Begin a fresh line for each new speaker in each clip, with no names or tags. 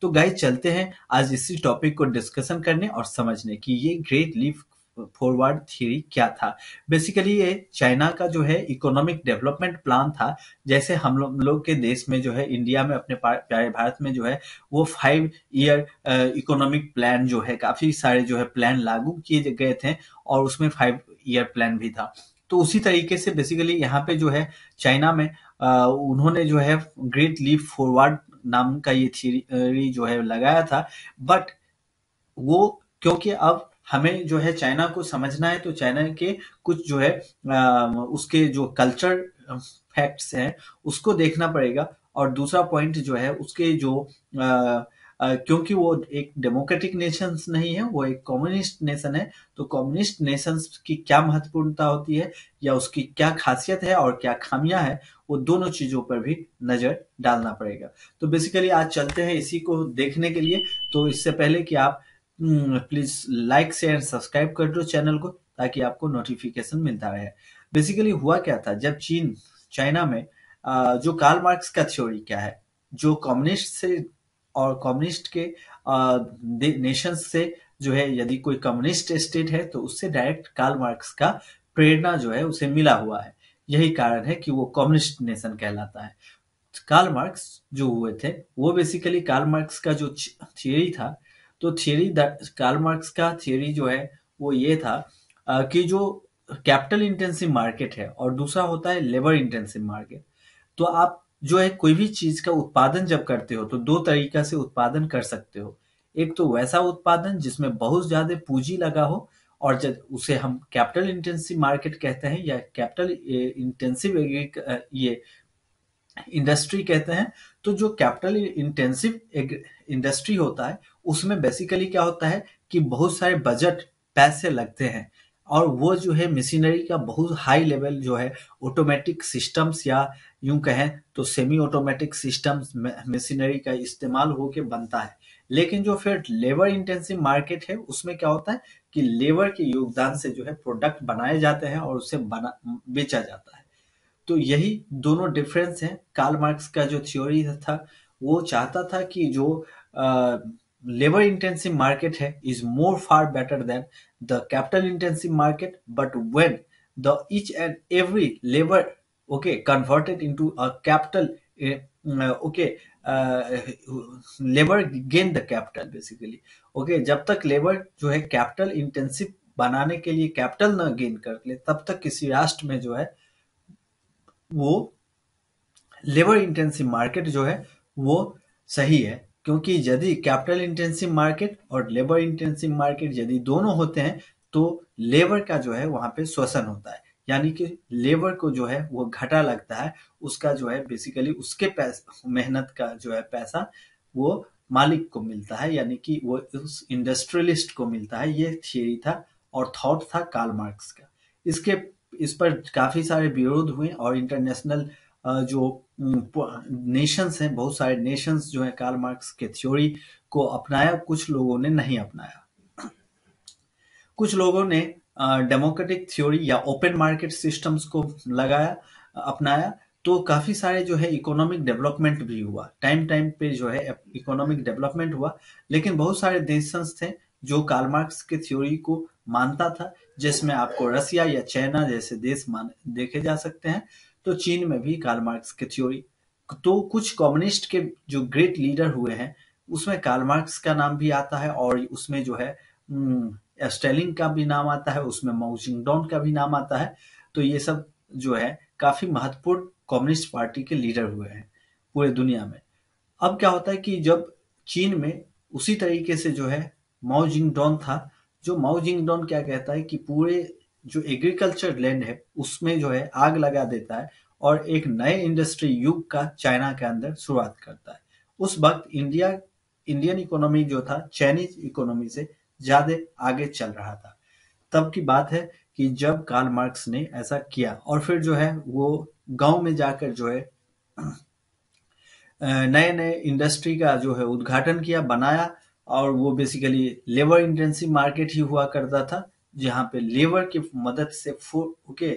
तो गाइस चलते हैं आज इसी टॉपिक को डिस्कशन करने और समझने कि ये ग्रेट लीफ फॉरवर्ड थ्योरी क्या था बेसिकली ये चाइना का जो है इकोनॉमिक डेवलपमेंट प्लान था जैसे हम लोग के देश में जो है इंडिया में अपने प्यारे भारत में जो है वो फाइव ईयर इकोनॉमिक प्लान जो है काफी सारे जो है प्लान लागू किए गए थे और उसमें फाइव ईयर प्लान भी था तो उसी तरीके से बेसिकली यहाँ पे जो है चाइना में आ, uh, उन्होंने जो है ग्रेट लीप फॉरवर्ड नाम का ये थियरी जो है लगाया था बट वो क्योंकि अब हमें जो है चाइना को समझना है तो चाइना के कुछ जो है उसके जो कल्चर फैक्ट्स हैं उसको देखना पड़ेगा और दूसरा पॉइंट जो है उसके जो आ, क्योंकि वो एक डेमोक्रेटिक नेशंस नहीं है वो एक कम्युनिस्ट नेशन है तो कम्युनिस्ट नेशंस की क्या महत्वपूर्णता होती है या उसकी क्या खासियत है और क्या खामियां है वो दोनों चीजों पर भी नजर डालना पड़ेगा तो बेसिकली आज चलते हैं इसी को देखने के लिए तो इससे पहले कि आप प्लीज लाइक शेयर सब्सक्राइब कर दो चैनल को ताकि आपको नोटिफिकेशन मिलता रहे बेसिकली हुआ क्या था जब चीन चाइना में जो कार्ल मार्क्स का थ्योरी क्या है जो कम्युनिस्ट से और कम्युनिस्ट के नेशंस से जो है यदि कोई कम्युनिस्ट स्टेट है तो उससे डायरेक्ट कार्ल मार्क्स का प्रेरणा जो है उसे मिला हुआ है यही कारण है कि वो कम्युनिस्ट नेशन कहलाता है कार्ल मार्क्स जो हुए थे वो बेसिकली कार्ल मार्क्स का जो थियोरी था तो थियोरी कार्ल मार्क्स का थियोरी जो है वो ये था कि जो कैपिटल इंटेंसिव मार्केट है और दूसरा होता है लेबर इंटेंसिव मार्केट तो आप जो है कोई भी चीज का उत्पादन जब करते हो तो दो तरीका से उत्पादन कर सकते हो एक तो वैसा उत्पादन जिसमें बहुत ज्यादा पूंजी लगा हो और जब उसे हम कैपिटल इंटेंसिव मार्केट कहते हैं या कैपिटल इंटेंसिव ये इंडस्ट्री कहते हैं तो जो कैपिटल इंटेंसिव इंडस्ट्री होता है उसमें बेसिकली क्या होता है कि बहुत सारे बजट पैसे लगते हैं और वो जो है मशीनरी का बहुत हाई लेवल जो है ऑटोमेटिक सिस्टम्स या यूं कहें तो सेमी ऑटोमेटिक सिस्टम्स मशीनरी का इस्तेमाल होके बनता है लेकिन जो फिर लेबर इंटेंसिव मार्केट है उसमें क्या होता है कि लेबर के योगदान से जो है प्रोडक्ट बनाए जाते हैं और उसे बना बेचा जाता है तो यही दोनों डिफरेंस है कार्ल मार्क्स का जो थ्योरी था वो चाहता था कि जो आ, लेबर इंटेंसिव मार्केट है is more far better than the capital intensive market but when the each and every labour okay converted into a capital okay labour gain the capital basically okay जब तक labour जो है capital intensive बनाने के लिए capital न gain कर ले तब तक किसी राष्ट्र में जो है वो लेबर इंटेंसिव मार्केट जो है वो सही है क्योंकि यदि कैपिटल इंटेंसिव मार्केट और लेबर इंटेंसिव मार्केट यदि दोनों होते हैं तो लेबर का जो है वहां पे शोषण होता है यानी कि लेबर को जो है वो घटा लगता है उसका जो है बेसिकली उसके मेहनत का जो है पैसा वो मालिक को मिलता है यानी कि वो उस इंडस्ट्रियलिस्ट को मिलता है ये थियरी था और थॉट था कार्ल मार्क्स का इसके इस पर काफी सारे विरोध हुए और इंटरनेशनल जो नेशंस हैं बहुत सारे नेशंस जो है कार्ल मार्क्स के थ्योरी को अपनाया कुछ लोगों ने नहीं अपनाया कुछ लोगों ने डेमोक्रेटिक थ्योरी या ओपन मार्केट सिस्टम्स को लगाया अपनाया तो काफी सारे जो है इकोनॉमिक डेवलपमेंट भी हुआ टाइम टाइम पे जो है इकोनॉमिक डेवलपमेंट हुआ लेकिन बहुत सारे नेशंस थे जो कार्लमार्क्स के थ्योरी को मानता था जिसमें आपको रसिया या चाइना जैसे देश मान देखे जा सकते हैं तो चीन में भी कार्ल मार्क्स की थ्योरी तो कुछ कम्युनिस्ट के जो ग्रेट लीडर हुए हैं उसमें कार्ल मार्क्स का नाम भी आता है और उसमें जो है स्टेलिंग हम्म, का भी नाम आता है उसमें डॉन का भी नाम आता है तो ये सब जो है काफी महत्वपूर्ण कम्युनिस्ट पार्टी के लीडर हुए हैं पूरे दुनिया में अब क्या होता है कि जब चीन में उसी तरीके से जो है माओ डॉन था जो माओ डॉन क्या कहता है कि पूरे जो एग्रीकल्चर लैंड है उसमें जो है आग लगा देता है और एक नए इंडस्ट्री युग का चाइना के अंदर शुरुआत करता है उस वक्त इंडिया इंडियन इकोनॉमी जो था चाइनीज इकोनॉमी से ज्यादा आगे चल रहा था तब की बात है कि जब कार्ल मार्क्स ने ऐसा किया और फिर जो है वो गांव में जाकर जो है नए नए इंडस्ट्री का जो है उद्घाटन किया बनाया और वो बेसिकली लेबर इंटेंसिव मार्केट ही हुआ करता था जहाँ पे लेबर की मदद से ओके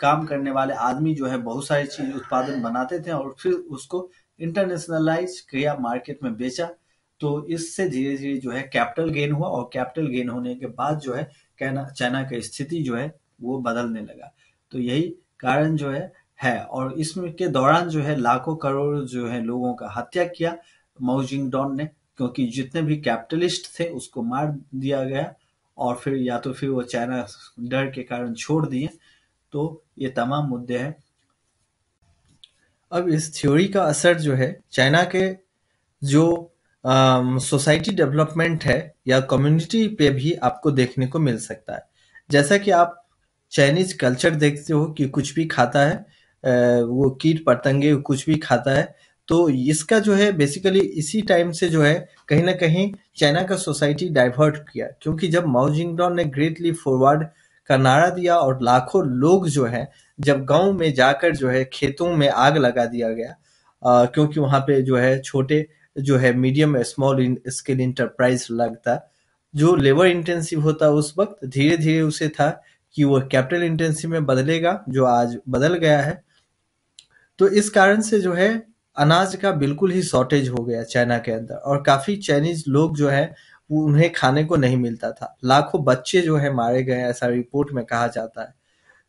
काम करने वाले आदमी जो है बहुत सारी चीज उत्पादन बनाते थे और फिर उसको इंटरनेशनलाइज किया मार्केट में बेचा तो इससे धीरे धीरे जो है कैपिटल गेन हुआ और कैपिटल गेन होने के बाद जो है कहना चाइना की स्थिति जो है वो बदलने लगा तो यही कारण जो है है और इसमें के दौरान जो है लाखों करोड़ जो है लोगों का हत्या किया माउजिंग डॉन ने क्योंकि जितने भी कैपिटलिस्ट थे उसको मार दिया गया और फिर या तो फिर वो चाइना डर के कारण छोड़ दिए तो ये तमाम मुद्दे हैं अब इस थ्योरी का असर जो है चाइना के जो सोसाइटी uh, डेवलपमेंट है या कम्युनिटी पे भी आपको देखने को मिल सकता है जैसा कि आप चाइनीज कल्चर देखते हो कि कुछ भी खाता है वो कीट पतंगे कुछ भी खाता है तो इसका जो है बेसिकली इसी टाइम से जो है कहीं ना कहीं चाइना का सोसाइटी डाइवर्ट किया क्योंकि जब माओ जिंगडॉन ने ग्रेटली फॉरवर्ड का नारा दिया और लाखों लोग जो है जब गांव में जाकर जो है खेतों में आग लगा दिया गया आ, क्योंकि वहां पे जो है छोटे जो है मीडियम स्मॉल स्केल इंटरप्राइज लगता जो लेबर इंटेंसिव होता उस वक्त धीरे धीरे उसे था कि वह कैपिटल इंटेंसिव में बदलेगा जो आज बदल गया है तो इस कारण से जो है अनाज का बिल्कुल ही शॉर्टेज हो गया चाइना के अंदर और काफ़ी चाइनीज लोग जो है उन्हें खाने को नहीं मिलता था लाखों बच्चे जो है मारे गए ऐसा रिपोर्ट में कहा जाता है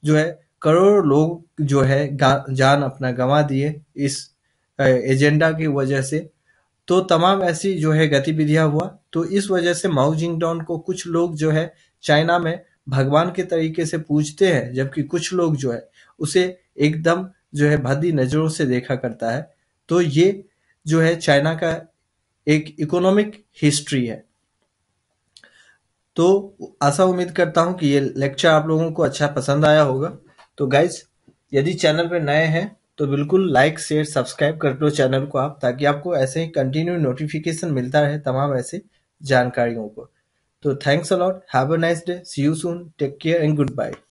जो है करोड़ों लोग जो है जान अपना गंवा दिए इस एजेंडा की वजह से तो तमाम ऐसी जो है गतिविधियां हुआ तो इस वजह से माओ जिंगडॉन को कुछ लोग जो है चाइना में भगवान के तरीके से पूजते हैं जबकि कुछ लोग जो है उसे एकदम जो है भद्दी नजरों से देखा करता है तो ये जो है चाइना का एक इकोनॉमिक हिस्ट्री है तो आशा उम्मीद करता हूं कि ये लेक्चर आप लोगों को अच्छा पसंद आया होगा तो गाइज यदि चैनल पर नए हैं तो बिल्कुल लाइक शेयर सब्सक्राइब कर लो चैनल को आप ताकि आपको ऐसे ही कंटिन्यू नोटिफिकेशन मिलता रहे तमाम ऐसे जानकारियों को तो thanks a lot have a nice day see you soon take care and good bye